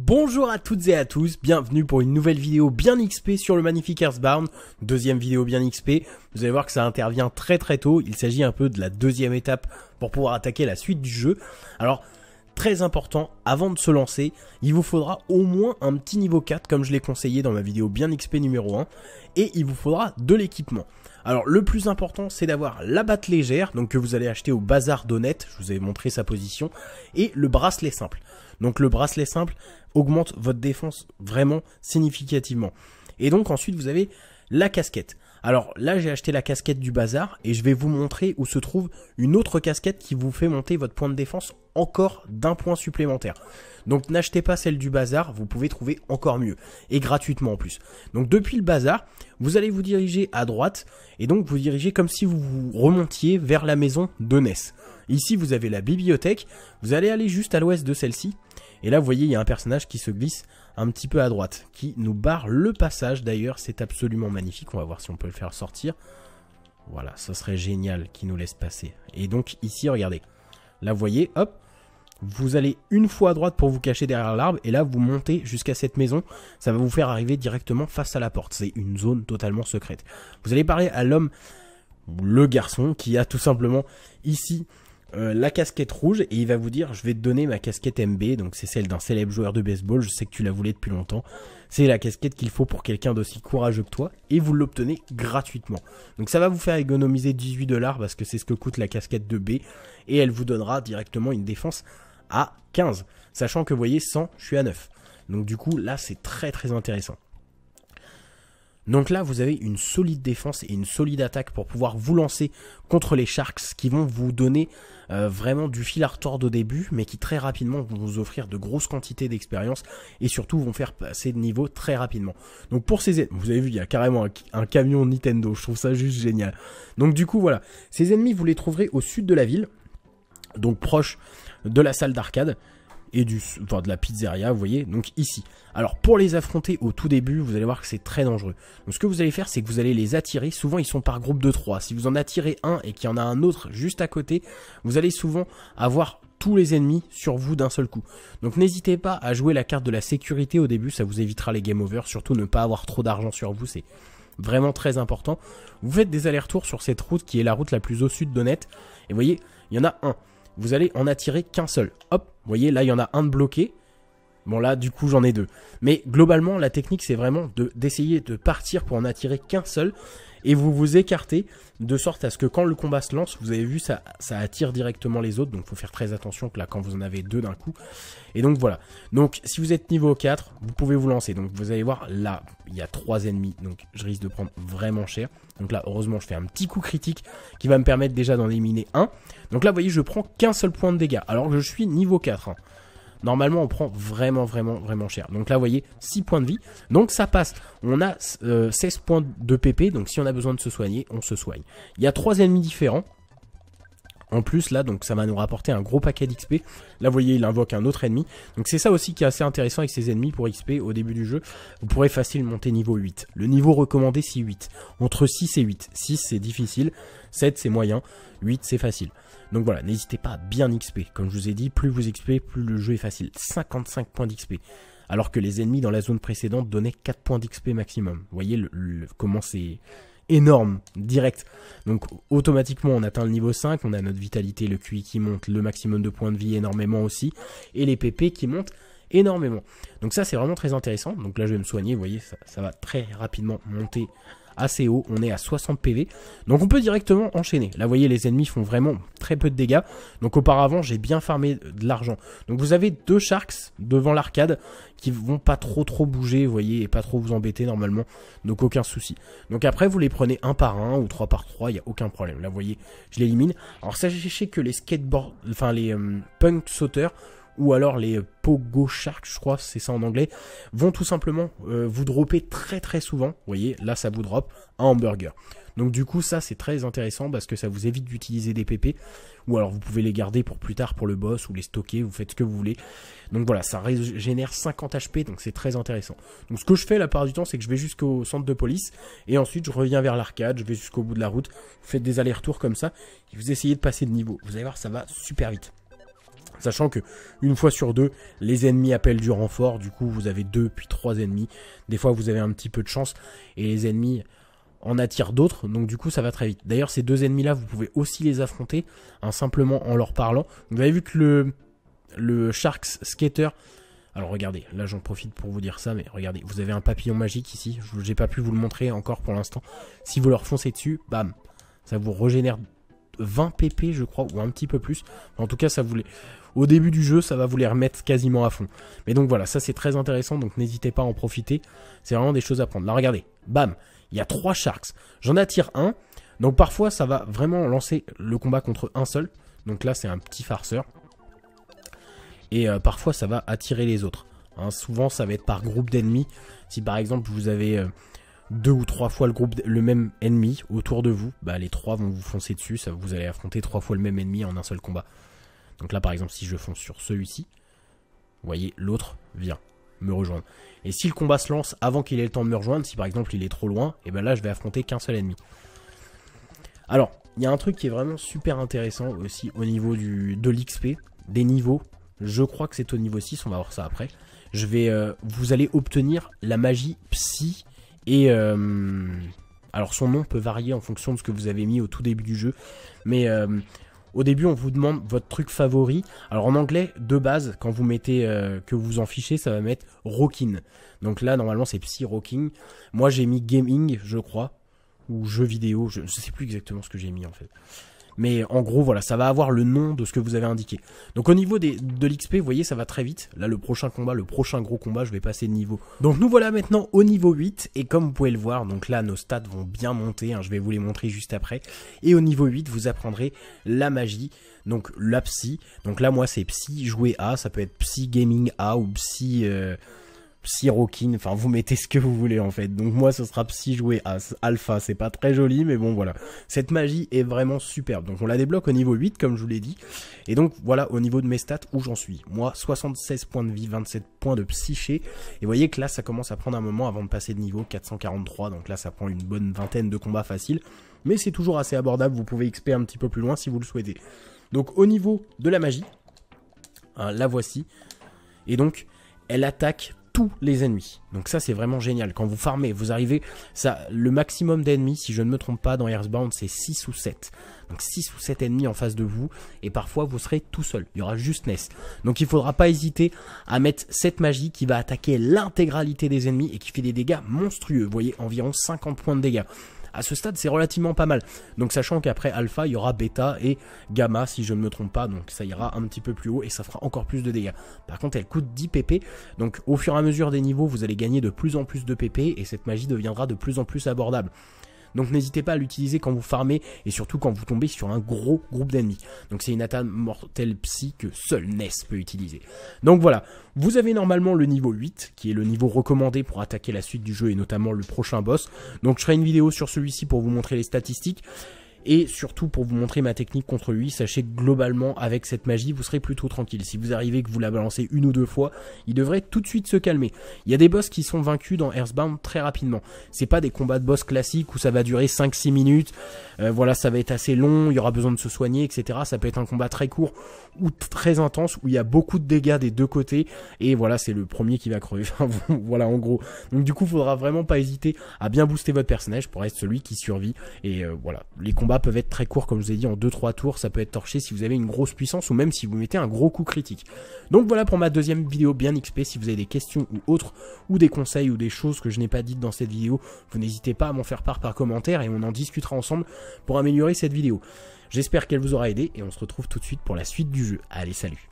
Bonjour à toutes et à tous, bienvenue pour une nouvelle vidéo bien XP sur le magnifique Earthbound, deuxième vidéo bien XP, vous allez voir que ça intervient très très tôt, il s'agit un peu de la deuxième étape pour pouvoir attaquer la suite du jeu. Alors très important, avant de se lancer, il vous faudra au moins un petit niveau 4 comme je l'ai conseillé dans ma vidéo bien XP numéro 1 et il vous faudra de l'équipement. Alors le plus important c'est d'avoir la batte légère, donc que vous allez acheter au bazar d'honnête, je vous ai montré sa position, et le bracelet simple. Donc le bracelet simple augmente votre défense vraiment significativement. Et donc ensuite vous avez la casquette. Alors là, j'ai acheté la casquette du bazar et je vais vous montrer où se trouve une autre casquette qui vous fait monter votre point de défense encore d'un point supplémentaire. Donc n'achetez pas celle du bazar, vous pouvez trouver encore mieux et gratuitement en plus. Donc depuis le bazar, vous allez vous diriger à droite et donc vous dirigez comme si vous, vous remontiez vers la maison de Ness. Ici, vous avez la bibliothèque, vous allez aller juste à l'ouest de celle-ci et là, vous voyez, il y a un personnage qui se glisse un petit peu à droite, qui nous barre le passage d'ailleurs, c'est absolument magnifique, on va voir si on peut le faire sortir. Voilà, ce serait génial qu'il nous laisse passer. Et donc ici, regardez, là vous voyez, hop, vous allez une fois à droite pour vous cacher derrière l'arbre, et là vous montez jusqu'à cette maison, ça va vous faire arriver directement face à la porte, c'est une zone totalement secrète. Vous allez parler à l'homme, le garçon, qui a tout simplement ici euh, la casquette rouge et il va vous dire je vais te donner ma casquette MB, donc c'est celle d'un célèbre joueur de baseball, je sais que tu la voulais depuis longtemps. C'est la casquette qu'il faut pour quelqu'un d'aussi courageux que toi et vous l'obtenez gratuitement. Donc ça va vous faire économiser 18 dollars parce que c'est ce que coûte la casquette de B et elle vous donnera directement une défense à 15, sachant que vous voyez 100, je suis à 9. Donc du coup là c'est très très intéressant. Donc là, vous avez une solide défense et une solide attaque pour pouvoir vous lancer contre les Sharks qui vont vous donner euh, vraiment du fil à retordre au début, mais qui très rapidement vont vous offrir de grosses quantités d'expérience et surtout vont faire passer de niveau très rapidement. Donc pour ces ennemis, vous avez vu, il y a carrément un, camion Nintendo, je trouve ça juste génial. Donc du coup, voilà, ces ennemis, vous les trouverez au sud de la ville, donc proche de la salle d'arcade et du, enfin, de la pizzeria, vous voyez, donc ici. Alors pour les affronter au tout début, vous allez voir que c'est très dangereux. Donc ce que vous allez faire, c'est que vous allez les attirer, souvent ils sont par groupe de 3. Si vous en attirez un et qu'il y en a un autre juste à côté, vous allez souvent avoir tous les ennemis sur vous d'un seul coup. Donc n'hésitez pas à jouer la carte de la sécurité au début, ça vous évitera les game over, surtout ne pas avoir trop d'argent sur vous, c'est vraiment très important. Vous faites des allers-retours sur cette route qui est la route la plus au sud d'Honnête, et vous voyez, il y en a un vous allez en attirer qu'un seul. Hop, vous voyez, là, il y en a un de bloqué. Bon, là, du coup, j'en ai deux. Mais globalement, la technique, c'est vraiment d'essayer de, de, partir pour en attirer qu'un seul et vous vous écartez de sorte à ce que quand le combat se lance, vous avez vu, ça, attire directement les autres, donc il faut faire très attention que là, quand vous en avez deux d'un coup. Et donc voilà. Donc si vous êtes niveau 4, vous pouvez vous lancer. Donc vous allez voir, là, il y a trois ennemis, donc je risque de prendre vraiment cher. Donc là, heureusement, je fais un petit coup critique qui va me permettre déjà d'en éliminer un. Donc là, vous voyez, je prends qu'un seul point de dégâts, alors que je suis niveau 4. Normalement, on prend vraiment, vraiment, vraiment cher. Donc là, vous voyez, 6 points de vie. Donc ça passe. On a 16 euh, points de PP. Donc si on a besoin de se soigner, on se soigne. Il y a 3 ennemis différents en plus là, donc ça va nous rapporter un gros paquet d'XP. Là vous voyez il invoque un autre ennemi, donc c'est ça aussi qui est assez intéressant avec ces ennemis pour XP au début du jeu, vous pourrez facilement monter niveau 8. Le niveau recommandé c'est 8, entre 6 et 8, 6 c'est difficile, 7 c'est moyen, 8 c'est facile. Donc voilà, n'hésitez pas à bien XP, comme je vous ai dit, plus vous XP, plus le jeu est facile, 55 points d'XP alors que les ennemis dans la zone précédente donnaient 4 points d'XP maximum. Vous voyez comment c'est énorme, direct. Donc automatiquement, on atteint le niveau 5, on a notre vitalité, le QI qui monte, le maximum de points de vie énormément aussi, et les PP qui montent énormément. Donc ça, c'est vraiment très intéressant. Donc là, je vais me soigner, vous voyez, ça, ça va très rapidement monter assez haut, on est à 60 PV. Donc on peut directement enchaîner. Là vous voyez les ennemis font vraiment très peu de dégâts. Donc auparavant j'ai bien farmé de l'argent. Donc vous avez deux Sharks devant l'arcade qui vont pas trop trop bouger, vous voyez, et pas trop vous embêter normalement. Donc aucun souci. Donc après vous les prenez un par un ou trois par trois, il n'y a aucun problème. Là vous voyez, je l'élimine. Alors sachez que les skateboard, enfin les euh, punk sauteurs ou alors les Pogo Shark, je crois, c'est ça en anglais, vont tout simplement euh, vous dropper très très souvent. Vous voyez, là ça vous drop un hamburger. Donc du coup ça c'est très intéressant parce que ça vous évite d'utiliser des PP ou alors vous pouvez les garder pour plus tard pour le boss ou les stocker, vous faites ce que vous voulez. Donc voilà, ça génère 50 HP donc c'est très intéressant. Donc ce que je fais la part du temps c'est que je vais jusqu'au centre de police et ensuite je reviens vers l'arcade, je vais jusqu'au bout de la route, vous faites des allers-retours comme ça et vous essayez de passer de niveau. Vous allez voir ça va super vite. Sachant que une fois sur deux, les ennemis appellent du renfort, du coup vous avez deux puis trois ennemis. Des fois vous avez un petit peu de chance et les ennemis en attirent d'autres, donc du coup ça va très vite. D'ailleurs ces deux ennemis là vous pouvez aussi les affronter hein, simplement en leur parlant. Vous avez vu que le, le Sharks Skater, alors regardez, là j'en profite pour vous dire ça, mais regardez, vous avez un papillon magique ici, Je j'ai pas pu vous le montrer encore pour l'instant. Si vous leur foncez dessus, bam, ça vous régénère 20 pp je crois, ou un petit peu plus. En tout cas, ça voulait... Au début du jeu, ça va vous les remettre quasiment à fond. Mais donc voilà, ça c'est très intéressant, donc n'hésitez pas à en profiter. C'est vraiment des choses à prendre. Là, regardez, bam, il y a trois sharks. J'en attire un. Donc parfois, ça va vraiment lancer le combat contre un seul. Donc là, c'est un petit farceur. Et euh, parfois, ça va attirer les autres. Hein, souvent, ça va être par groupe d'ennemis. Si par exemple, vous avez... Euh, deux ou trois fois le groupe, le même ennemi autour de vous, bah les trois vont vous foncer dessus, vous allez affronter trois fois le même ennemi en un seul combat. Donc là par exemple si je fonce sur celui-ci, vous voyez l'autre vient me rejoindre. Et si le combat se lance avant qu'il ait le temps de me rejoindre, si par exemple il est trop loin, et eh ben là je vais affronter qu'un seul ennemi. Alors, il y a un truc qui est vraiment super intéressant aussi au niveau du, de l'XP, des niveaux. Je crois que c'est au niveau 6, on va voir ça après. Je vais, euh, vous allez obtenir la magie psy et euh, alors son nom peut varier en fonction de ce que vous avez mis au tout début du jeu, mais euh, au début, on vous demande votre truc favori. Alors en anglais, de base, quand vous mettez euh, que vous en fichez, ça va mettre rocking ». Donc là, normalement, c'est psy rocking. Moi, j'ai mis gaming, je crois, ou jeu vidéo. Je ne sais plus exactement ce que j'ai mis en fait mais en gros voilà, ça va avoir le nom de ce que vous avez indiqué. Donc au niveau des, de l'XP, vous voyez, ça va très vite. Là, le prochain combat, le prochain gros combat, je vais passer de niveau. Donc nous voilà maintenant au niveau 8, et comme vous pouvez le voir, donc là, nos stats vont bien monter, hein. je vais vous les montrer juste après. Et au niveau 8, vous apprendrez la magie, donc la psy. Donc là, moi, c'est psy, jouer A, ça peut être psy gaming A ou psy... Euh, Psyrokin, enfin vous mettez ce que vous voulez en fait. Donc moi ce sera psy joué à alpha, c'est pas très joli mais bon voilà. Cette magie est vraiment superbe. Donc on la débloque au niveau 8 comme je vous l'ai dit. Et donc voilà au niveau de mes stats où j'en suis. Moi 76 points de vie, 27 points de psyché. Et vous voyez que là ça commence à prendre un moment avant de passer de niveau 443. Donc là ça prend une bonne vingtaine de combats faciles. Mais c'est toujours assez abordable, vous pouvez XP un petit peu plus loin si vous le souhaitez. Donc au niveau de la magie, hein, la voici. Et donc elle attaque les ennemis. Donc ça c'est vraiment génial. Quand vous farmez, vous arrivez, ça, le maximum d'ennemis, si je ne me trompe pas, dans Earthbound c'est 6 ou 7. Donc 6 ou 7 ennemis en face de vous, et parfois vous serez tout seul, il y aura juste Ness. Donc il faudra pas hésiter à mettre cette magie qui va attaquer l'intégralité des ennemis et qui fait des dégâts monstrueux. Vous voyez, environ 50 points de dégâts à ce stade, c'est relativement pas mal. Donc sachant qu'après alpha, il y aura bêta et gamma, si je ne me trompe pas, donc ça ira un petit peu plus haut et ça fera encore plus de dégâts. Par contre, elle coûte 10 pp, donc au fur et à mesure des niveaux, vous allez gagner de plus en plus de pp et cette magie deviendra de plus en plus abordable. Donc n'hésitez pas à l'utiliser quand vous farmez et surtout quand vous tombez sur un gros groupe d'ennemis. Donc c'est une attaque mortelle psy que seul Ness peut utiliser. Donc voilà, vous avez normalement le niveau 8 qui est le niveau recommandé pour attaquer la suite du jeu et notamment le prochain boss. Donc je ferai une vidéo sur celui-ci pour vous montrer les statistiques. Et surtout, pour vous montrer ma technique contre lui, sachez que globalement, avec cette magie, vous serez plutôt tranquille. Si vous arrivez que vous la balancez une ou deux fois, il devrait tout de suite se calmer. Il y a des boss qui sont vaincus dans Hearthbound très rapidement. C'est pas des combats de boss classiques où ça va durer 5-6 minutes, euh, voilà, ça va être assez long, il y aura besoin de se soigner, etc. Ça peut être un combat très court ou très intense, où il y a beaucoup de dégâts des deux côtés, et voilà, c'est le premier qui va crever. voilà, en gros. Donc du coup, il faudra vraiment pas hésiter à bien booster votre personnage pour être celui qui survit, et euh, voilà, les combats peuvent être très courts, comme je vous ai dit, en 2-3 tours, ça peut être torché si vous avez une grosse puissance ou même si vous mettez un gros coup critique. Donc voilà pour ma deuxième vidéo bien XP, si vous avez des questions ou autres, ou des conseils ou des choses que je n'ai pas dites dans cette vidéo, vous n'hésitez pas à m'en faire part par commentaire et on en discutera ensemble pour améliorer cette vidéo. J'espère qu'elle vous aura aidé et on se retrouve tout de suite pour la suite du jeu. Allez salut